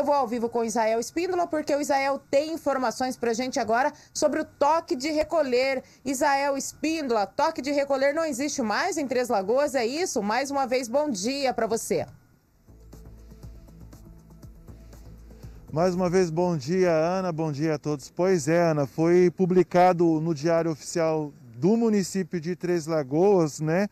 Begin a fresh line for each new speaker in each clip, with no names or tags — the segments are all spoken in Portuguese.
Eu vou ao vivo com o Israel Espíndola, porque o Israel tem informações para gente agora sobre o toque de recolher. Israel Espíndola, toque de recolher não existe mais em Três Lagoas, é isso? Mais uma vez, bom dia para você.
Mais uma vez, bom dia, Ana, bom dia a todos. Pois é, Ana, foi publicado no Diário Oficial do município de Três Lagoas, né?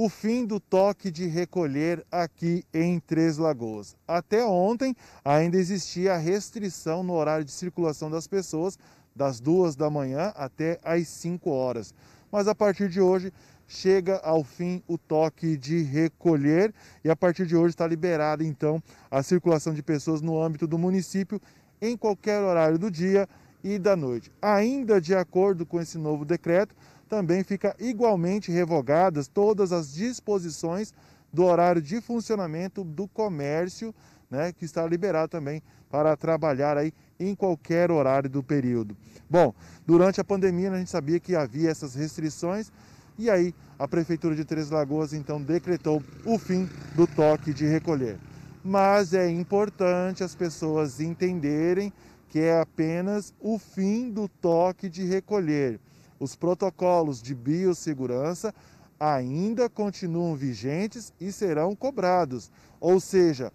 o fim do toque de recolher aqui em Três Lagoas. Até ontem ainda existia a restrição no horário de circulação das pessoas, das duas da manhã até às 5 horas. Mas a partir de hoje chega ao fim o toque de recolher e a partir de hoje está liberada então a circulação de pessoas no âmbito do município em qualquer horário do dia e da noite. Ainda de acordo com esse novo decreto, também fica igualmente revogadas todas as disposições do horário de funcionamento do comércio, né, que está liberado também para trabalhar aí em qualquer horário do período. Bom, durante a pandemia né, a gente sabia que havia essas restrições e aí a prefeitura de Três Lagoas então decretou o fim do toque de recolher. Mas é importante as pessoas entenderem que é apenas o fim do toque de recolher. Os protocolos de biossegurança ainda continuam vigentes e serão cobrados, ou seja,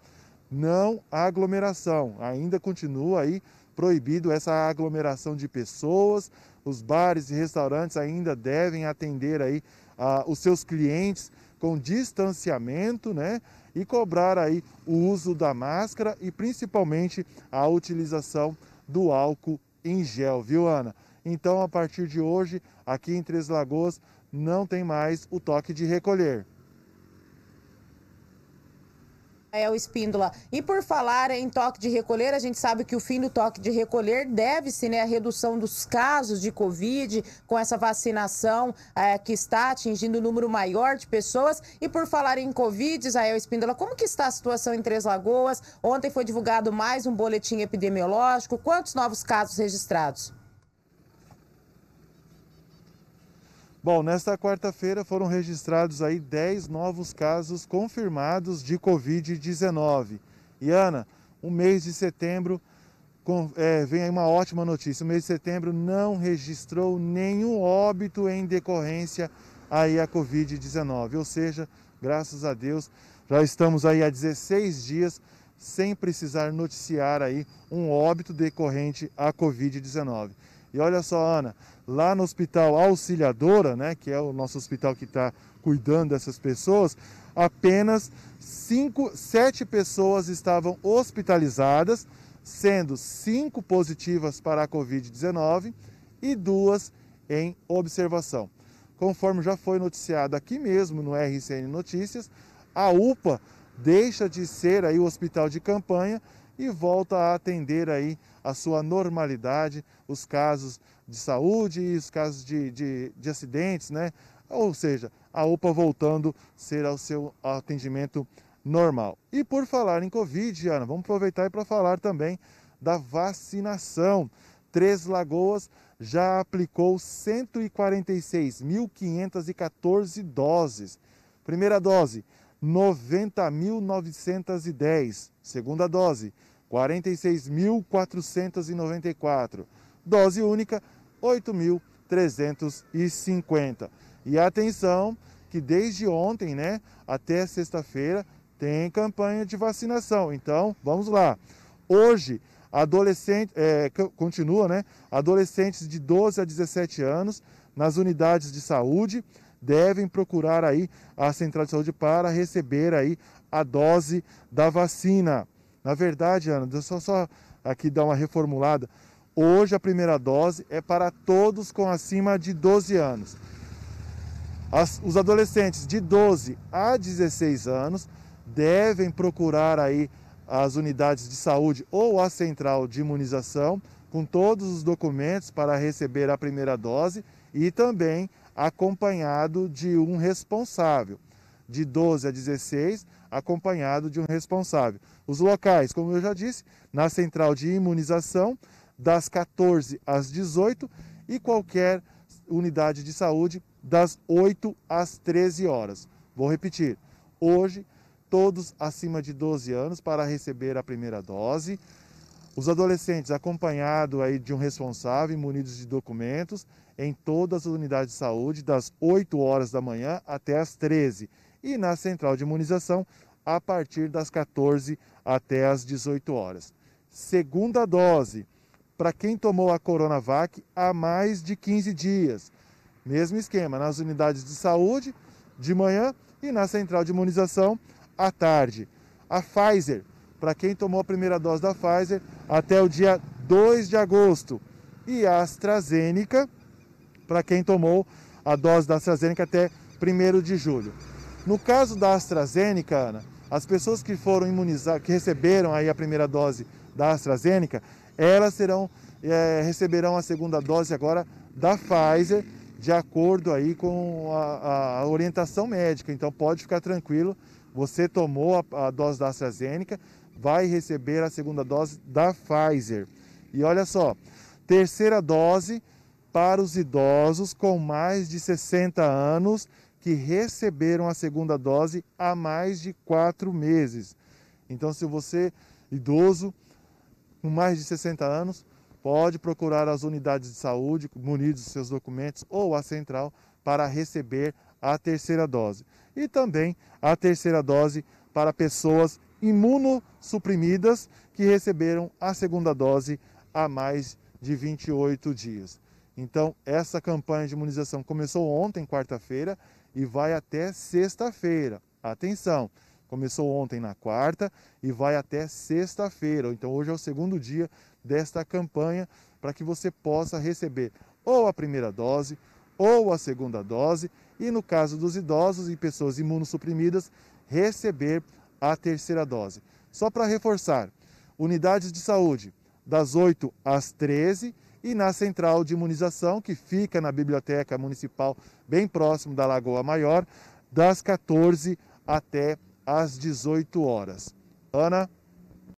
não aglomeração. Ainda continua aí proibido essa aglomeração de pessoas. Os bares e restaurantes ainda devem atender aí ah, os seus clientes com distanciamento, né? E cobrar aí o uso da máscara e principalmente a utilização do álcool em gel, viu, Ana? Então, a partir de hoje, aqui em Três Lagoas, não tem mais o toque de recolher.
É o Espíndola. E por falar em toque de recolher, a gente sabe que o fim do toque de recolher deve-se né, à redução dos casos de Covid, com essa vacinação é, que está atingindo um número maior de pessoas. E por falar em Covid, Israel Espíndola, como que está a situação em Três Lagoas? Ontem foi divulgado mais um boletim epidemiológico. Quantos novos casos registrados?
Bom, nesta quarta-feira foram registrados aí 10 novos casos confirmados de Covid-19. E Ana, o mês de setembro com, é, vem aí uma ótima notícia. O mês de setembro não registrou nenhum óbito em decorrência aí a Covid-19. Ou seja, graças a Deus, já estamos aí há 16 dias sem precisar noticiar aí um óbito decorrente à Covid-19. E olha só, Ana, lá no hospital Auxiliadora, né, que é o nosso hospital que está cuidando dessas pessoas, apenas cinco, sete pessoas estavam hospitalizadas, sendo cinco positivas para a Covid-19 e duas em observação. Conforme já foi noticiado aqui mesmo no RCN Notícias, a UPA deixa de ser aí o hospital de campanha e volta a atender aí a sua normalidade, os casos de saúde e os casos de, de, de acidentes, né? Ou seja, a UPA voltando a ser ao seu atendimento normal. E por falar em Covid, Ana, vamos aproveitar para falar também da vacinação. Três Lagoas já aplicou 146.514 doses. Primeira dose, 90.910. Segunda dose, 46.494. Dose única, 8.350. E atenção, que desde ontem, né, até sexta-feira, tem campanha de vacinação. Então, vamos lá. Hoje, adolescente, é, continua, né? Adolescentes de 12 a 17 anos nas unidades de saúde devem procurar aí a central de saúde para receber aí a dose da vacina. Na verdade, Ana, deixa eu só aqui dar uma reformulada. Hoje a primeira dose é para todos com acima de 12 anos. As, os adolescentes de 12 a 16 anos devem procurar aí as unidades de saúde ou a central de imunização com todos os documentos para receber a primeira dose e também acompanhado de um responsável. De 12 a 16, acompanhado de um responsável. Os locais, como eu já disse, na central de imunização, das 14 às 18 e qualquer unidade de saúde das 8 às 13 horas. Vou repetir. Hoje, todos acima de 12 anos para receber a primeira dose. Os adolescentes acompanhados aí de um responsável e munidos de documentos em todas as unidades de saúde das 8 horas da manhã até as 13 horas e na central de imunização a partir das 14 até as 18 horas. Segunda dose, para quem tomou a Coronavac há mais de 15 dias. Mesmo esquema, nas unidades de saúde de manhã e na central de imunização à tarde. A Pfizer, para quem tomou a primeira dose da Pfizer até o dia 2 de agosto. E a AstraZeneca, para quem tomou a dose da AstraZeneca até 1 de julho. No caso da AstraZeneca, Ana, as pessoas que foram imunizar, que receberam aí a primeira dose da AstraZeneca, elas serão, é, receberão a segunda dose agora da Pfizer, de acordo aí com a, a orientação médica. Então pode ficar tranquilo, você tomou a, a dose da AstraZeneca, vai receber a segunda dose da Pfizer. E olha só, terceira dose para os idosos com mais de 60 anos que receberam a segunda dose há mais de quatro meses. Então, se você, idoso, com mais de 60 anos, pode procurar as unidades de saúde, munidos seus documentos, ou a central para receber a terceira dose. E também a terceira dose para pessoas imunossuprimidas que receberam a segunda dose há mais de 28 dias. Então, essa campanha de imunização começou ontem, quarta-feira, e vai até sexta-feira. Atenção! Começou ontem na quarta e vai até sexta-feira. Então hoje é o segundo dia desta campanha para que você possa receber ou a primeira dose ou a segunda dose e no caso dos idosos e pessoas imunossuprimidas receber a terceira dose. Só para reforçar, unidades de saúde das 8 às 13 e na central de imunização, que fica na Biblioteca Municipal, bem próximo da Lagoa Maior, das 14 até às 18 horas. Ana?